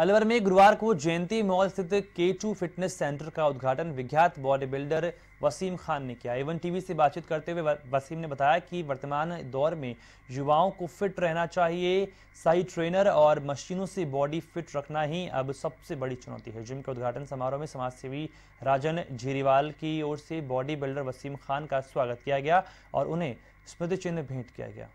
अलवर में गुरुवार को जयंती मॉल स्थित केचू फिटनेस सेंटर का उद्घाटन विख्यात बॉडी बिल्डर वसीम खान ने किया एवन टीवी से बातचीत करते हुए वसीम ने बताया कि वर्तमान दौर में युवाओं को फिट रहना चाहिए सही ट्रेनर और मशीनों से बॉडी फिट रखना ही अब सबसे बड़ी चुनौती है जिम के उद्घाटन समारोह में समाजसेवी राजन झीरीवाल की ओर से बॉडी बिल्डर वसीम खान का स्वागत किया गया और उन्हें स्मृति चिन्ह भेंट किया गया